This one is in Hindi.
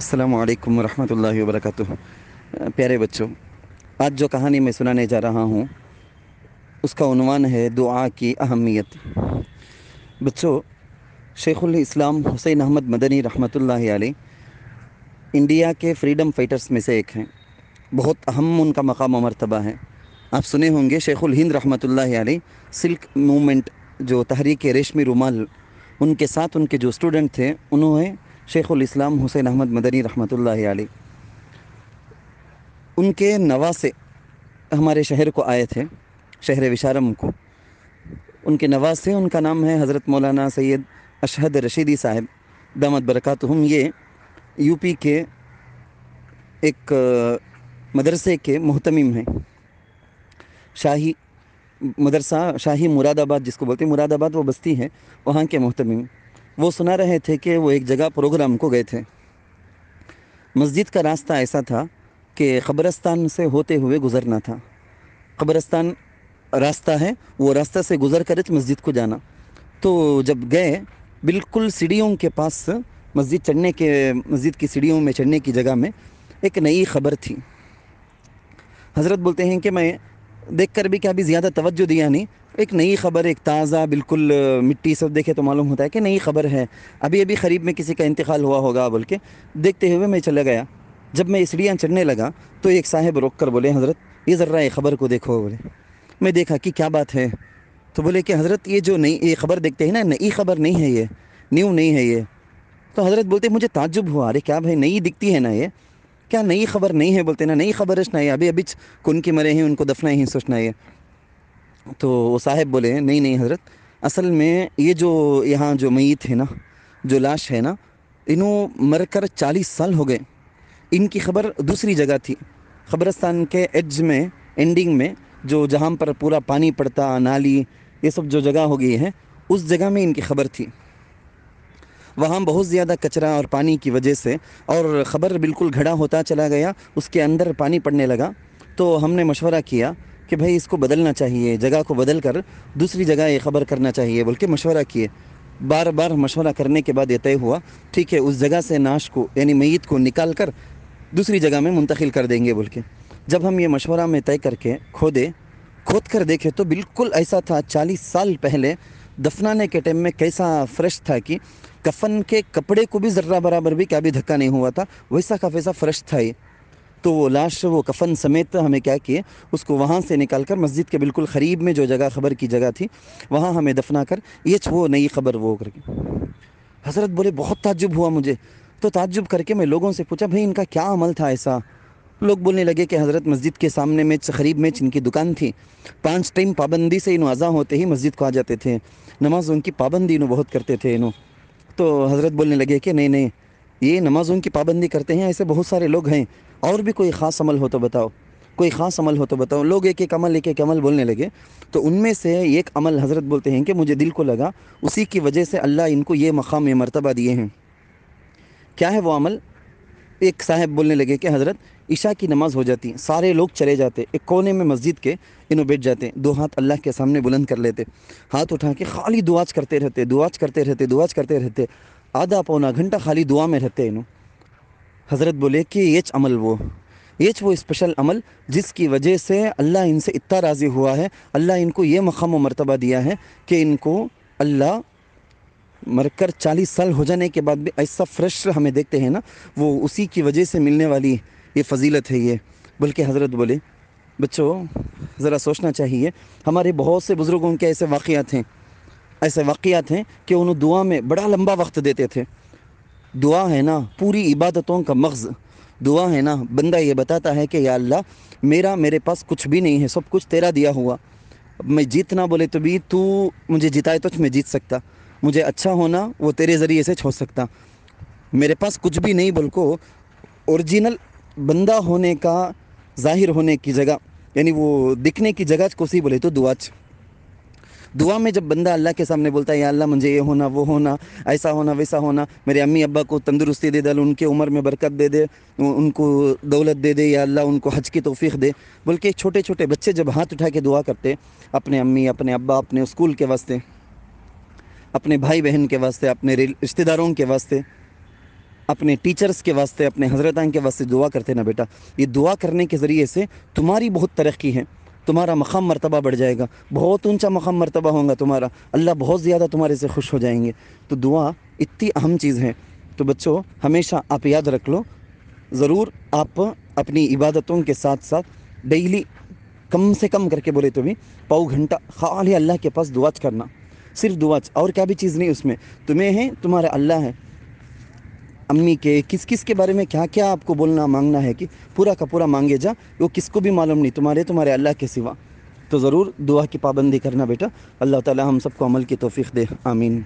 अल्लाम वरहमल वबरक प्यारे बच्चों आज जो कहानी मैं सुनाने जा रहा हूँ उसका उनवान है दुआ की अहमियत बच्चों शेखुल इस्लाम हुसैन अहमद मदनी रहमतुल्लाह आली इंडिया के फ्रीडम फाइटर्स में से एक हैं बहुत अहम उनका मकाम मरतबा है आप सुने होंगे शेखुल हिंद रहमतुल्लाह आली सिल्क मूवमेंट जो तहरीक रेशमी रुमाल उनके साथ उनके जो स्टूडेंट थे उन्होंने शेख़ुलस्लाम हुसैन अहमद मदनी रहमत आली उनके नवा से हमारे शहर को आए थे शहर विशारम को उनके नवासे से उनका नाम है हज़रत मौलाना सैयद अशहद रशीदी साहब दामद बरक़ात हम ये यूपी के एक मदरसे के महतमिम हैं शाही मदरसा शाही मुरादाबाद जिसको बोलते हैं मुरादाबाद वो बस्ती है वहाँ के महतमिम वो सुना रहे थे कि वो एक जगह प्रोग्राम को गए थे मस्जिद का रास्ता ऐसा था कि कब्रस्तान से होते हुए गुज़रना था कब्रस्तान रास्ता है वो रास्ता से गुज़र कर मस्जिद को जाना तो जब गए बिल्कुल सीढ़ियों के पास मस्जिद चढ़ने के मस्जिद की सीढ़ियों में चढ़ने की जगह में एक नई खबर थी हज़रत बोलते हैं कि मैं देख कर भी क्या अभी ज़्यादा तवज्जो दिया नहीं एक नई खबर एक ताज़ा बिल्कुल मिट्टी सब देखे तो मालूम होता है कि नई खबर है अभी अभी खरीब में किसी का इंतकाल हुआ होगा बोल के देखते हुए मैं चला गया जब मैं सीढ़ियाँ चढ़ने लगा तो एक साहेब रोक कर बोले हज़रत ये ज़र्रा ख़बर को देखो बोले मैं देखा कि क्या बात है तो बोले कि हज़रत ये जो नई ये ख़बर देखते हैं ना नई ख़बर नहीं है ये न्यू नहीं है ये तो हज़रत बोलते मुझे ताजुब हुआ अरे क्या भाई नई दिखती है ना ये क्या नई खबर नहीं है बोलते ना नई है ना ये अभी अभी कुन के मरे हैं उनको दफना हैं सोचना है तो वो साहब बोले नहीं नहीं हजरत असल में ये जो यहाँ जो मईत है ना जो लाश है ना इन्हों मर कर चालीस साल हो गए इनकी खबर दूसरी जगह थी खबरस्तान के एज में एंडिंग में जो जहाँ पर पूरा पानी पड़ता नाली ये सब जो जगह हो गई है उस जगह में इनकी खबर थी वहाँ बहुत ज़्यादा कचरा और पानी की वजह से और ख़बर बिल्कुल घड़ा होता चला गया उसके अंदर पानी पड़ने लगा तो हमने मशवरा किया कि भाई इसको बदलना चाहिए जगह को बदल कर दूसरी जगह ये खबर करना चाहिए बोल के मशवरा किए बार बार मशवरा करने के बाद ये तय हुआ ठीक है उस जगह से नाश को यानी मैत को निकाल कर दूसरी जगह में मुंतकिल कर देंगे बोल के जब हम ये मशवरा में तय करके खोदे खोद कर देखे तो बिल्कुल ऐसा था चालीस साल पहले दफनाने के टाइम में कैसा फ्रेश था कि कफन के कपड़े को भी ज़र्रा बराबर भी क्या भी धक्का नहीं हुआ था वैसा का वैसा फ्रेश था ये तो वो लाश वो कफन समेत हमें क्या किए उसको वहाँ से निकाल कर मस्जिद के बिल्कुल करीब में जो जगह खबर की जगह थी वहाँ हमें दफना कर ये वो नई खबर वो करके हज़रत बोले बहुत ताज्जुब हुआ मुझे तो ताज्जुब करके मैं लोगों से पूछा भाई इनका क्या अमल था ऐसा लोग बोलने लगे कि हज़रत मस्जिद के सामने में करीब में इनकी दुकान थी पांच टाइम पाबंदी से इन अज़ा होते ही मस्जिद को आ जाते थे नमाज उनकी पाबंदी इन बहुत करते थे इन तो हज़रत बोलने लगे कि नहीं नहीं ये नमाज़ों की पाबंदी करते हैं ऐसे बहुत सारे लोग हैं और भी कोई ख़ास अमल हो तो बताओ कोई ख़ास अमल हो तो बताओ लोग एक एक अमल एक एक अमल बोलने लगे तो उनमें से एक अमल हज़रत बोलते हैं कि मुझे दिल को लगा उसी की वजह से अल्लाह इनको ये मकाम ये मरतबा दिए हैं क्या है वो अमल एक साहब बोलने लगे कि हज़रत ईशा की नमाज़ हो जाती सारे लोग चले जाते एक कोने में मस्जिद के इन्हों बैठ जाते दो हाथ अल्लाह के सामने बुलंद कर लेते हाथ उठा के खाली दुआज करते रहते दुआज करते रहते दुआज करते रहते आधा पौना घंटा खाली दुआ में रहते हैं हज़रत बोले कि येच अमल वो येच वो स्पेशल अमल जिसकी वजह से अल्लाह इनसे इतना राज़ी हुआ है अल्लाह इनको ये मकाम मरतबा दिया है कि इनको अल्लाह मरकर चालीस साल हो जाने के बाद भी ऐसा फ्रेश हमें देखते हैं ना वो उसी की वजह से मिलने वाली ये फजीलत है ये बल्कि हज़रत बोले बच्चों ज़रा सोचना चाहिए हमारे बहुत से बुज़ुर्गों के ऐसे वाक़ात हैं ऐसे वाक़ात हैं कि उन्हें दुआ में बड़ा लंबा वक्त देते थे दुआ है ना पूरी इबादतों का मगज़ दुआ है ना बंदा ये बताता है कि या अल्लाह मेरा मेरे पास कुछ भी नहीं है सब कुछ तेरा दिया हुआ मैं जीतना बोले तो भी तू मुझे जिताए तो मैं जीत सकता मुझे अच्छा होना वो तेरे ज़रिए से छोड़ सकता मेरे पास कुछ भी नहीं बल्कि ओरिजिनल बंदा होने का जाहिर होने की जगह यानी वो दिखने की जगह कुछ ही बोले तो दुआ दुआ में जब बंदा अल्लाह के सामने बोलता है या अल्लाह मुझे ये होना वो होना ऐसा होना वैसा होना मेरे अम्मी अब्बा को तंदुरुस्ती दे दे उनके उम्र में बरकत दे दे उनको दौलत दे दे या अल्लाह उनको हज की तोफ़ी दे बल्कि छोटे छोटे बच्चे जब हाथ उठा के दुआ करते अपने अम्मी अपने अब्बा अपने स्कूल के वास्ते अपने भाई बहन के वास्ते अपने रिश्तेदारों के वास्ते अपने टीचर्स के वास्ते अपने हजरतान के वास्ते दुआ करते ना बेटा ये दुआ करने के ज़रिए से तुम्हारी बहुत तरक्की है तुम्हारा मकाम मरतबा बढ़ जाएगा बहुत ऊंचा मकाम मरतबा होगा तुम्हारा अल्लाह बहुत ज़्यादा तुम्हारे से खुश हो जाएंगे तो दुआ इतनी अहम चीज़ है तो बच्चों हमेशा आप याद रख लो ज़रूर आप अपनी इबादतों के साथ साथ डेली कम से कम करके बोले तुम्हें तो पाओ घंटा खाली अल्लाह के पास दुआच करना सिर्फ दुआच और क्या भी चीज़ नहीं उसमें तुम्हें है तुम्हारा अल्लाह है अम्मी के किस किस के बारे में क्या क्या आपको बोलना मांगना है कि पूरा का पूरा मांगे जा वो किसको भी मालूम नहीं तुम्हारे तुम्हारे अल्लाह के सिवा तो ज़रूर दुआ की पाबंदी करना बेटा अल्लाह ताला हम सबको अमल की तोफ़ी दे आमीन